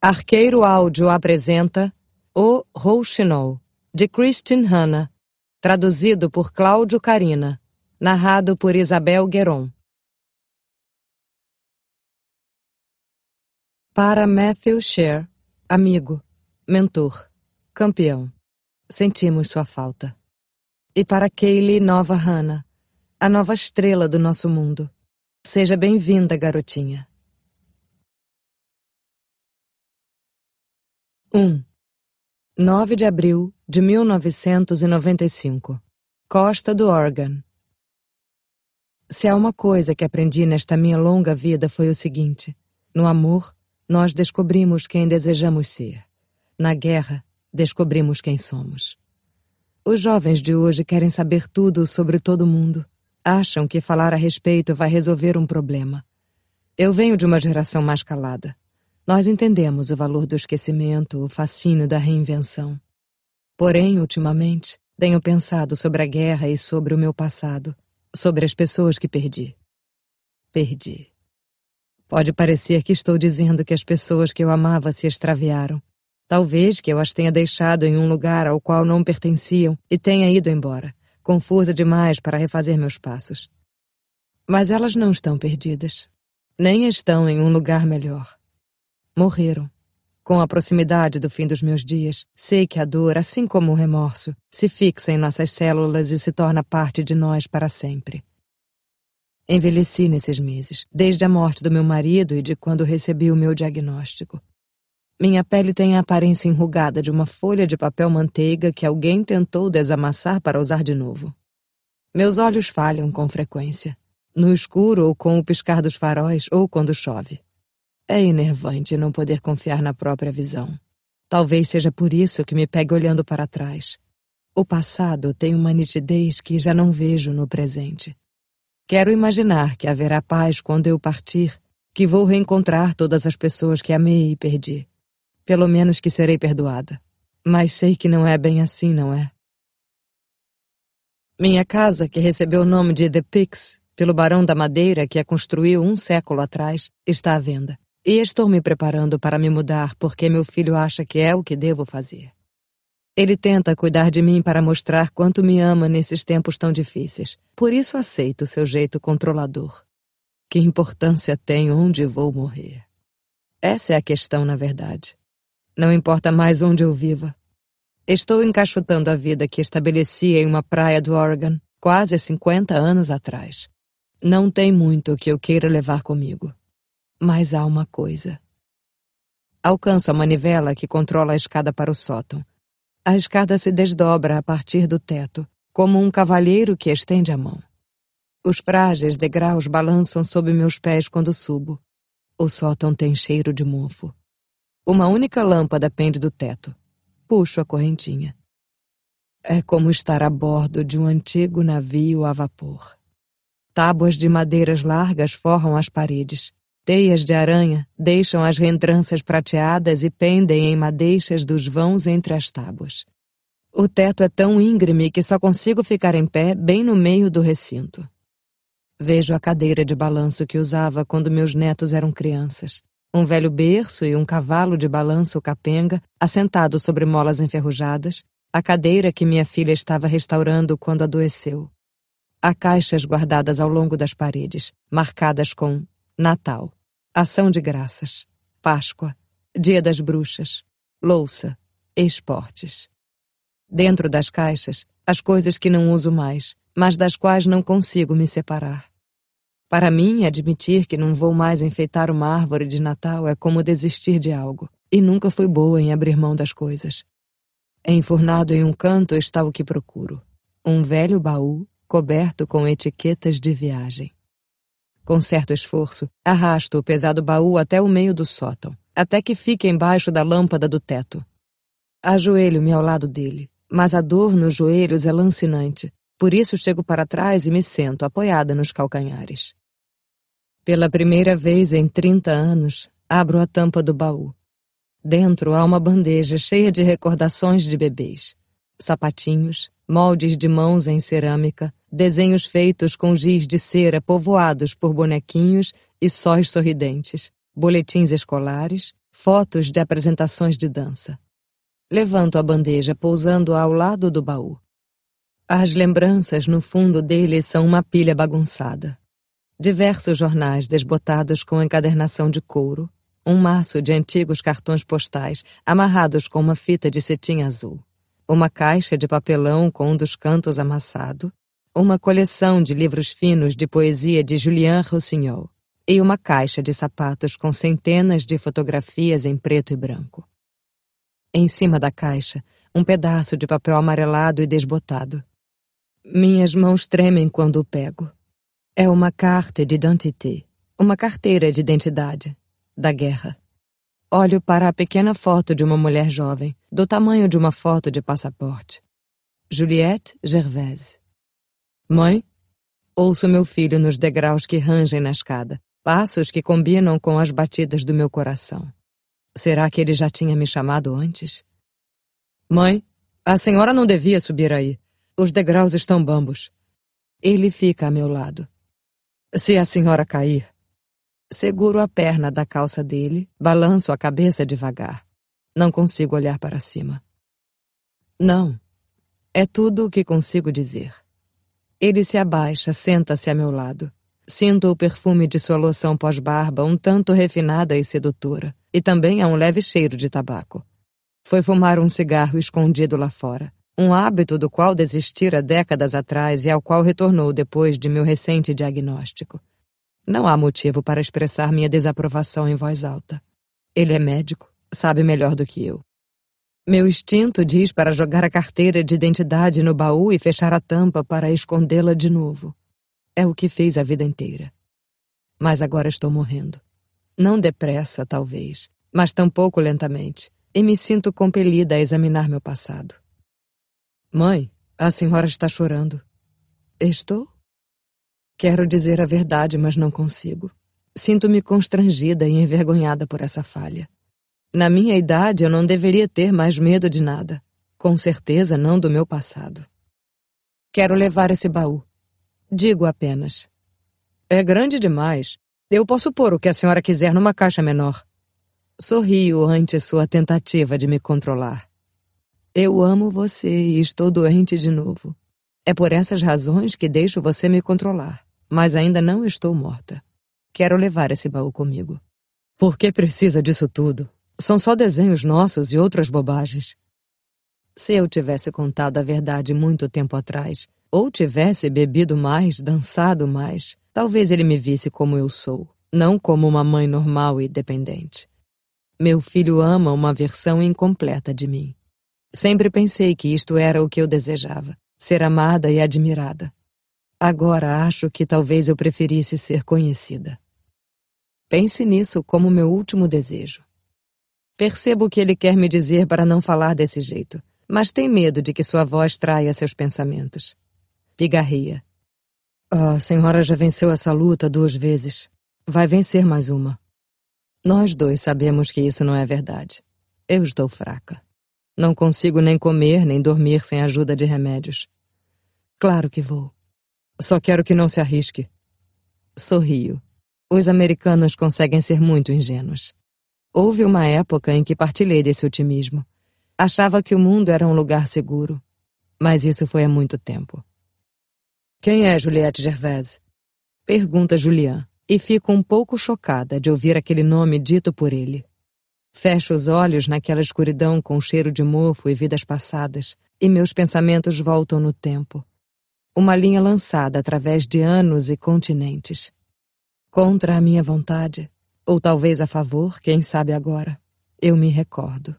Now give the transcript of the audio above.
Arqueiro Áudio apresenta O Rouxinol, de Kristin Hanna, traduzido por Cláudio Carina, narrado por Isabel Gueron. Para Matthew Sher, amigo, mentor, campeão, sentimos sua falta. E para Kaylee Nova Hanna, a nova estrela do nosso mundo. Seja bem-vinda, garotinha. 1. 9 de abril de 1995. Costa do Oregon. Se há uma coisa que aprendi nesta minha longa vida foi o seguinte: no amor, nós descobrimos quem desejamos ser. Na guerra, descobrimos quem somos. Os jovens de hoje querem saber tudo sobre todo mundo. Acham que falar a respeito vai resolver um problema. Eu venho de uma geração mais calada. Nós entendemos o valor do esquecimento, o fascínio da reinvenção. Porém, ultimamente, tenho pensado sobre a guerra e sobre o meu passado, sobre as pessoas que perdi. Perdi. Pode parecer que estou dizendo que as pessoas que eu amava se extraviaram. Talvez que eu as tenha deixado em um lugar ao qual não pertenciam e tenha ido embora, confusa demais para refazer meus passos. Mas elas não estão perdidas. Nem estão em um lugar melhor morreram. Com a proximidade do fim dos meus dias, sei que a dor, assim como o remorso, se fixa em nossas células e se torna parte de nós para sempre. Envelheci nesses meses, desde a morte do meu marido e de quando recebi o meu diagnóstico. Minha pele tem a aparência enrugada de uma folha de papel manteiga que alguém tentou desamassar para usar de novo. Meus olhos falham com frequência, no escuro ou com o piscar dos faróis ou quando chove. É enervante não poder confiar na própria visão. Talvez seja por isso que me pegue olhando para trás. O passado tem uma nitidez que já não vejo no presente. Quero imaginar que haverá paz quando eu partir, que vou reencontrar todas as pessoas que amei e perdi. Pelo menos que serei perdoada. Mas sei que não é bem assim, não é? Minha casa, que recebeu o nome de The Pix, pelo Barão da Madeira que a construiu um século atrás, está à venda. E estou me preparando para me mudar porque meu filho acha que é o que devo fazer. Ele tenta cuidar de mim para mostrar quanto me ama nesses tempos tão difíceis. Por isso aceito seu jeito controlador. Que importância tem onde vou morrer? Essa é a questão, na verdade. Não importa mais onde eu viva. Estou encaixotando a vida que estabeleci em uma praia do Oregon quase 50 anos atrás. Não tem muito que eu queira levar comigo. Mas há uma coisa. Alcanço a manivela que controla a escada para o sótão. A escada se desdobra a partir do teto, como um cavalheiro que estende a mão. Os frágeis degraus balançam sob meus pés quando subo. O sótão tem cheiro de mofo. Uma única lâmpada pende do teto. Puxo a correntinha. É como estar a bordo de um antigo navio a vapor. Tábuas de madeiras largas forram as paredes. Teias de aranha deixam as rendranças prateadas e pendem em madeixas dos vãos entre as tábuas. O teto é tão íngreme que só consigo ficar em pé bem no meio do recinto. Vejo a cadeira de balanço que usava quando meus netos eram crianças. Um velho berço e um cavalo de balanço capenga, assentado sobre molas enferrujadas, a cadeira que minha filha estava restaurando quando adoeceu. Há caixas guardadas ao longo das paredes, marcadas com Natal. Ação de graças, Páscoa, Dia das Bruxas, louça, esportes. Dentro das caixas, as coisas que não uso mais, mas das quais não consigo me separar. Para mim, admitir que não vou mais enfeitar uma árvore de Natal é como desistir de algo, e nunca fui boa em abrir mão das coisas. Enfurnado em um canto está o que procuro: um velho baú coberto com etiquetas de viagem. Com certo esforço, arrasto o pesado baú até o meio do sótão, até que fique embaixo da lâmpada do teto. Ajoelho-me ao lado dele, mas a dor nos joelhos é lancinante, por isso chego para trás e me sento apoiada nos calcanhares. Pela primeira vez em 30 anos, abro a tampa do baú. Dentro há uma bandeja cheia de recordações de bebês: sapatinhos, moldes de mãos em cerâmica, desenhos feitos com giz de cera povoados por bonequinhos e sóis sorridentes, boletins escolares, fotos de apresentações de dança. Levanto a bandeja pousando-a ao lado do baú. As lembranças no fundo dele são uma pilha bagunçada. Diversos jornais desbotados com encadernação de couro, um maço de antigos cartões postais amarrados com uma fita de cetim azul, uma caixa de papelão com um dos cantos amassado, uma coleção de livros finos de poesia de Julien Rossignol e uma caixa de sapatos com centenas de fotografias em preto e branco. Em cima da caixa, um pedaço de papel amarelado e desbotado. Minhas mãos tremem quando o pego. É uma carte d'identité, uma carteira de identidade, da guerra. Olho para a pequena foto de uma mulher jovem, do tamanho de uma foto de passaporte. Juliette Gervaise. Mãe? Ouço meu filho nos degraus que rangem na escada, passos que combinam com as batidas do meu coração. Será que ele já tinha me chamado antes? Mãe, a senhora não devia subir aí. Os degraus estão bambos. Ele fica a meu lado. Se a senhora cair. Seguro a perna da calça dele, balanço a cabeça devagar. Não consigo olhar para cima. Não. É tudo o que consigo dizer. Ele se abaixa, senta-se a meu lado. Sinto o perfume de sua loção pós-barba, um tanto refinada e sedutora, e também há um leve cheiro de tabaco. Foi fumar um cigarro escondido lá fora, um hábito do qual desistira décadas atrás e ao qual retornou depois de meu recente diagnóstico. Não há motivo para expressar minha desaprovação em voz alta. Ele é médico, sabe melhor do que eu. Meu instinto diz para jogar a carteira de identidade no baú e fechar a tampa para escondê-la de novo. É o que fiz a vida inteira. Mas agora estou morrendo. Não depressa, talvez, mas tampouco lentamente, e me sinto compelida a examinar meu passado. Mãe, a senhora está chorando. Estou? Quero dizer a verdade, mas não consigo. Sinto-me constrangida e envergonhada por essa falha. Na minha idade, eu não deveria ter mais medo de nada. Com certeza não do meu passado. Quero levar esse baú. Digo apenas. É grande demais. Eu posso pôr o que a senhora quiser numa caixa menor. Sorrio ante sua tentativa de me controlar. Eu amo você e estou doente de novo. É por essas razões que deixo você me controlar, mas ainda não estou morta. Quero levar esse baú comigo. Por que precisa disso tudo? São só desenhos nossos e outras bobagens. Se eu tivesse contado a verdade muito tempo atrás, ou tivesse bebido mais, dançado mais, talvez ele me visse como eu sou, não como uma mãe normal e dependente. Meu filho ama uma versão incompleta de mim. Sempre pensei que isto era o que eu desejava, ser amada e admirada. Agora acho que talvez eu preferisse ser conhecida. Pense nisso como meu último desejo. Percebo o que ele quer me dizer para não falar desse jeito, mas tem medo de que sua voz traia seus pensamentos. Pigarria. Oh, a senhora já venceu essa luta duas vezes. Vai vencer mais uma. Nós dois sabemos que isso não é verdade. Eu estou fraca. Não consigo nem comer nem dormir sem ajuda de remédios. Claro que vou. Só quero que não se arrisque. Sorrio. Os americanos conseguem ser muito ingênuos. Houve uma época em que partilhei desse otimismo. Achava que o mundo era um lugar seguro. Mas isso foi há muito tempo. Quem é Juliette Gervais? Pergunta Julian, e fico um pouco chocada de ouvir aquele nome dito por ele. Fecho os olhos naquela escuridão com cheiro de mofo e vidas passadas, e meus pensamentos voltam no tempo. Uma linha lançada através de anos e continentes. Contra a minha vontade, ou talvez a favor, quem sabe agora. Eu me recordo.